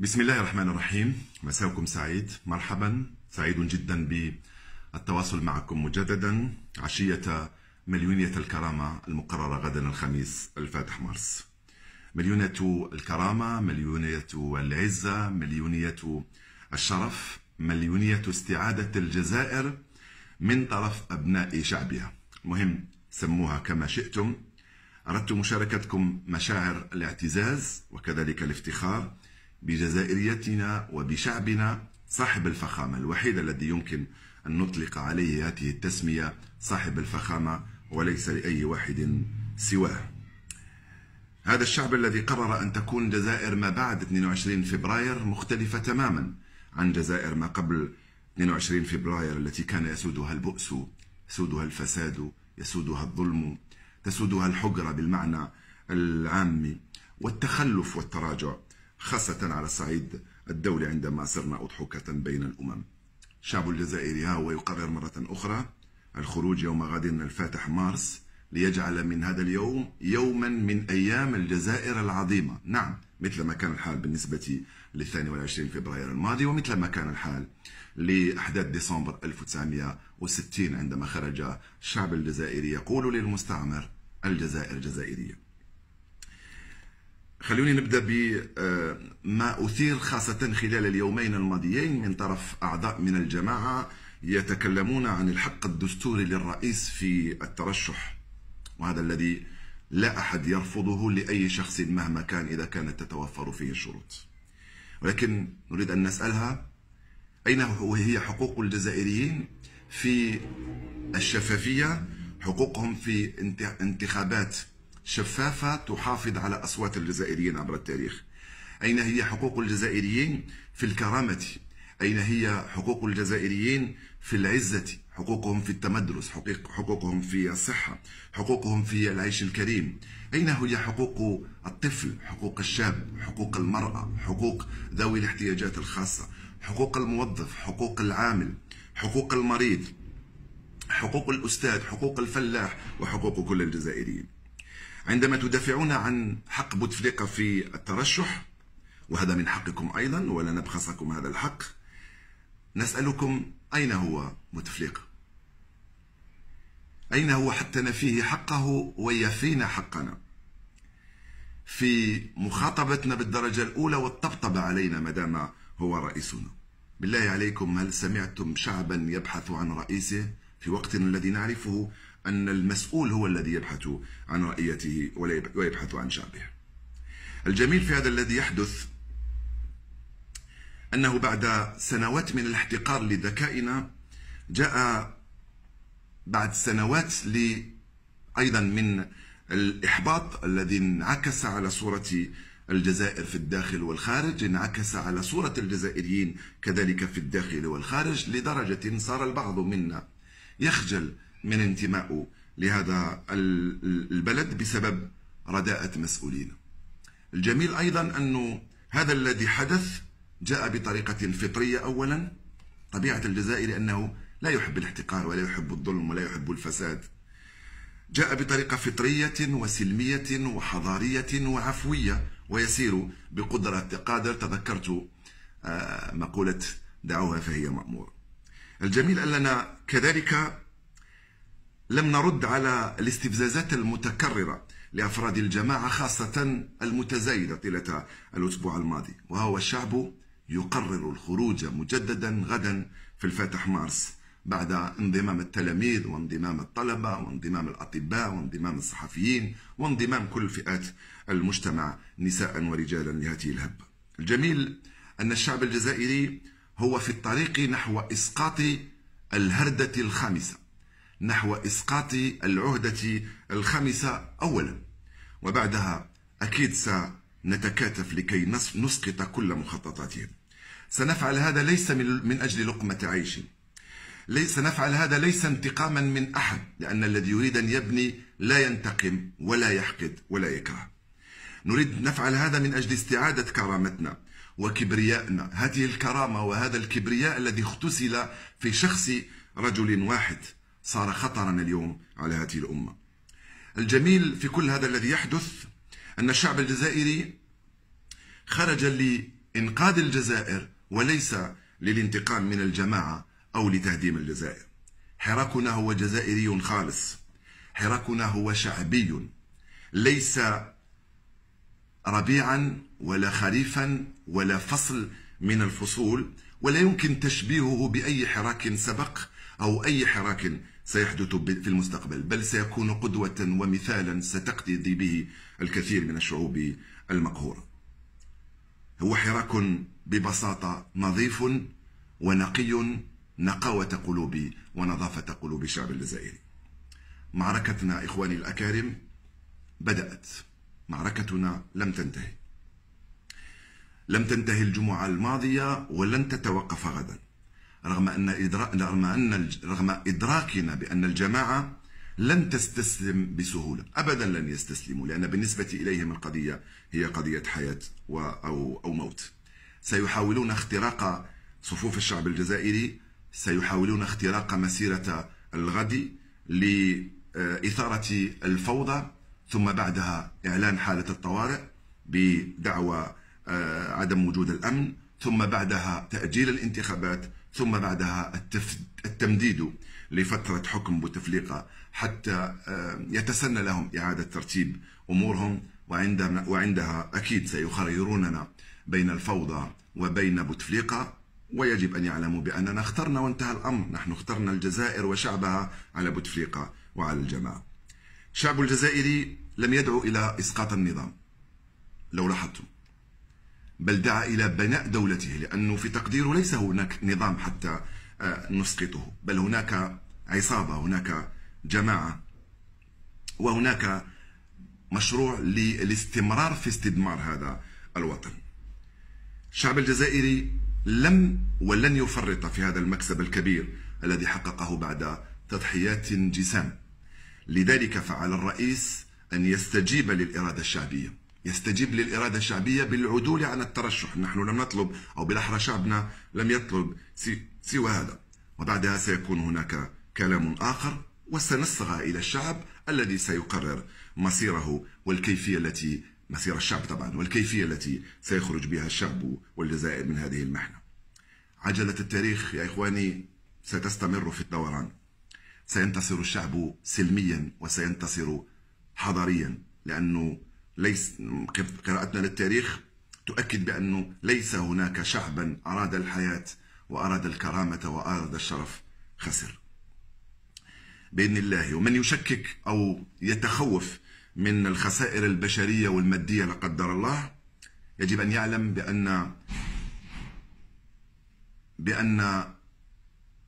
بسم الله الرحمن الرحيم مساءكم سعيد مرحبا سعيد جدا بالتواصل معكم مجددا عشية مليونية الكرامة المقررة غدا الخميس الفاتح مارس مليونية الكرامة مليونية العزة مليونية الشرف مليونية استعادة الجزائر من طرف أبناء شعبها مهم سموها كما شئتم أردت مشاركتكم مشاعر الاعتزاز وكذلك الافتخار بجزائريتنا وبشعبنا صاحب الفخامة الوحيد الذي يمكن أن نطلق عليه هذه التسمية صاحب الفخامة وليس لأي واحد سواه هذا الشعب الذي قرر أن تكون جزائر ما بعد 22 فبراير مختلفة تماما عن جزائر ما قبل 22 فبراير التي كان يسودها البؤس يسودها الفساد يسودها الظلم تسودها الحجرة بالمعنى العامي والتخلف والتراجع خاصة على الصعيد الدولي عندما صرنا أضحوكة بين الأمم الشعب الجزائري ها هو يقرر مرة أخرى الخروج يوم غد الفاتح مارس ليجعل من هذا اليوم يوما من أيام الجزائر العظيمة نعم مثل ما كان الحال بالنسبة للثاني والعشرين فبراير الماضي ومثل ما كان الحال لأحداث ديسمبر 1960 عندما خرج الشعب الجزائري يقول للمستعمر الجزائر جزائرية خلوني نبدا بما آه، اثير خاصه خلال اليومين الماضيين من طرف اعضاء من الجماعه يتكلمون عن الحق الدستوري للرئيس في الترشح وهذا الذي لا احد يرفضه لاي شخص مهما كان اذا كانت تتوفر فيه الشروط ولكن نريد ان نسالها اين هي حقوق الجزائريين في الشفافيه حقوقهم في انتخابات شفافة تحافظ على أصوات الجزائريين عبر التاريخ أين هي حقوق الجزائريين في الكرامة أين هي حقوق الجزائريين في العزة حقوقهم في التمدرس حقوقهم في الصحة حقوقهم في العيش الكريم أين هي حقوق الطفل حقوق الشاب حقوق المرأة حقوق ذوي الاحتياجات الخاصة حقوق الموظف حقوق العامل حقوق المريض حقوق الأستاذ حقوق الفلاح وحقوق كل الجزائريين عندما تدافعون عن حق بوتفليقة في الترشح وهذا من حقكم أيضا ولا نبخسكم هذا الحق نسألكم أين هو بوتفليقة أين هو حتى نفيه حقه ويفينا حقنا في مخاطبتنا بالدرجة الأولى والطبطب علينا مدام هو رئيسنا بالله عليكم هل سمعتم شعبا يبحث عن رئيسه في وقتنا الذي نعرفه أن المسؤول هو الذي يبحث عن رأيته ويبحث عن شعبه الجميل في هذا الذي يحدث أنه بعد سنوات من الاحتقار لذكائنا جاء بعد سنوات أيضا من الإحباط الذي انعكس على صورة الجزائر في الداخل والخارج انعكس على صورة الجزائريين كذلك في الداخل والخارج لدرجة صار البعض منا يخجل من انتمائه لهذا البلد بسبب رداءة مسؤولين الجميل أيضا أنه هذا الذي حدث جاء بطريقة فطرية أولا طبيعة الجزائري أنه لا يحب الاحتقار ولا يحب الظلم ولا يحب الفساد جاء بطريقة فطرية وسلمية وحضارية وعفوية ويسير بقدرة قادر تذكرت آه، مقولة دعوها فهي مأمور الجميل أننا كذلك لم نرد على الاستفزازات المتكررة لأفراد الجماعة خاصة المتزايدة طيلة الأسبوع الماضي وهو الشعب يقرر الخروج مجددا غدا في الفاتح مارس بعد انضمام التلاميذ وانضمام الطلبة وانضمام الأطباء وانضمام الصحفيين وانضمام كل فئات المجتمع نساء ورجالا لهذه الهبة الجميل أن الشعب الجزائري هو في الطريق نحو إسقاط الهردة الخامسة نحو إسقاط العهدة الخامسة أولا وبعدها أكيد سنتكاتف لكي نسقط كل مخططاتهم سنفعل هذا ليس من أجل لقمة عيش ليس نفعل هذا ليس انتقاما من أحد لأن الذي يريد أن يبني لا ينتقم ولا يحقد ولا يكره نريد نفعل هذا من أجل استعادة كرامتنا وكبريائنا هذه الكرامة وهذا الكبرياء الذي اختسل في شخص رجل واحد صار خطرا اليوم على هذه الأمة الجميل في كل هذا الذي يحدث أن الشعب الجزائري خرج لإنقاذ الجزائر وليس للانتقام من الجماعة أو لتهديم الجزائر حراكنا هو جزائري خالص حراكنا هو شعبي ليس ربيعا ولا خريفا ولا فصل من الفصول ولا يمكن تشبيهه بأي حراك سبق أو أي حراك سيحدث في المستقبل بل سيكون قدوة ومثالا ستقتدي به الكثير من الشعوب المقهورة هو حراك ببساطة نظيف ونقي نقاوة قلوب ونظافة قلوب الشعب الجزائري معركتنا إخواني الأكارم بدأت معركتنا لم تنتهي لم تنتهي الجمعة الماضية ولن تتوقف غدا رغم أن رغم أن رغم إدراكنا بأن الجماعة لن تستسلم بسهولة أبدا لن يستسلموا لأن بالنسبة إليهم القضية هي قضية حياة أو أو موت سيحاولون اختراق صفوف الشعب الجزائري سيحاولون اختراق مسيرة الغد لإثارة الفوضى ثم بعدها إعلان حالة الطوارئ بدعوى آه، عدم وجود الأمن ثم بعدها تأجيل الانتخابات ثم بعدها التف... التمديد لفترة حكم بوتفليقة حتى آه، يتسنى لهم إعادة ترتيب أمورهم وعندما وعندها أكيد سيخيروننا بين الفوضى وبين بوتفليقة ويجب أن يعلموا بأننا اخترنا وانتهى الأمر نحن اخترنا الجزائر وشعبها على بوتفليقة وعلى الجماعة الشعب الجزائري لم يدعو إلى إسقاط النظام لو لاحظتم بل دعا إلى بناء دولته لأنه في تقديره ليس هناك نظام حتى آه، نسقطه بل هناك عصابة هناك جماعة وهناك مشروع للاستمرار في استدمار هذا الوطن الشعب الجزائري لم ولن يفرط في هذا المكسب الكبير الذي حققه بعد تضحيات جسام لذلك فعل الرئيس أن يستجيب للإرادة الشعبية يستجيب للإرادة الشعبية بالعدول عن الترشح نحن لم نطلب أو بالأحرى شعبنا لم يطلب سوى هذا وبعدها سيكون هناك كلام آخر وسنصغى إلى الشعب الذي سيقرر مصيره والكيفية التي مسير الشعب طبعا والكيفية التي سيخرج بها الشعب والجزائر من هذه المحنة عجلة التاريخ يا إخواني ستستمر في الدوران سينتصر الشعب سلميا وسينتصر حضاريا لأنه ليس قراءتنا للتاريخ تؤكد بأنه ليس هناك شعبا أراد الحياة وأراد الكرامة وأراد الشرف خسر بإذن الله ومن يشكك أو يتخوف من الخسائر البشرية والمادية لا قدر الله يجب أن يعلم بأن بأن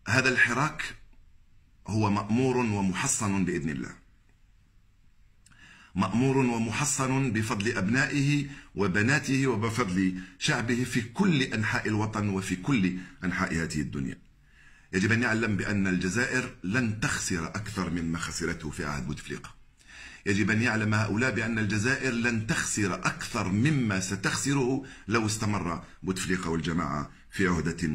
هذا الحراك هو مأمور ومحصن بإذن الله مأمور ومحصن بفضل أبنائه وبناته وبفضل شعبه في كل أنحاء الوطن وفي كل أنحاء هذه الدنيا يجب أن يعلم بأن الجزائر لن تخسر أكثر مما خسرته في عهد بوتفليقة يجب أن يعلم هؤلاء بأن الجزائر لن تخسر أكثر مما ستخسره لو استمر بوتفليقة والجماعة في عهدة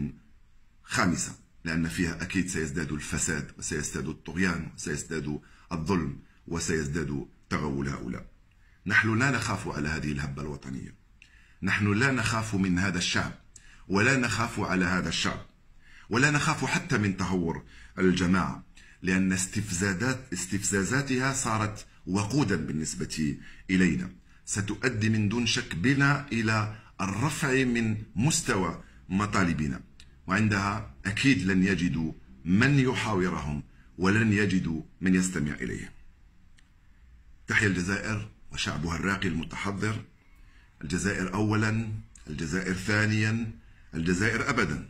خامسة لأن فيها أكيد سيزداد الفساد وسيزداد الطغيان وسيزداد الظلم وسيزداد تغول هؤلاء نحن لا نخاف على هذه الهبة الوطنية نحن لا نخاف من هذا الشعب ولا نخاف على هذا الشعب ولا نخاف حتى من تهور الجماعة لأن استفزازات استفزازاتها صارت وقودا بالنسبة إلينا ستؤدي من دون شك بنا إلى الرفع من مستوى مطالبنا وعندها أكيد لن يجدوا من يحاورهم ولن يجدوا من يستمع إليهم تحيا الجزائر وشعبها الراقي المتحضر الجزائر اولا الجزائر ثانيا الجزائر ابدا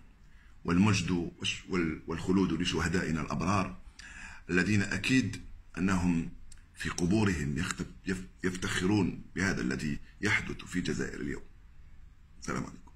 والمجد والخلود لشهدائنا الابرار الذين اكيد انهم في قبورهم يفتخرون بهذا الذي يحدث في الجزائر اليوم سلام عليكم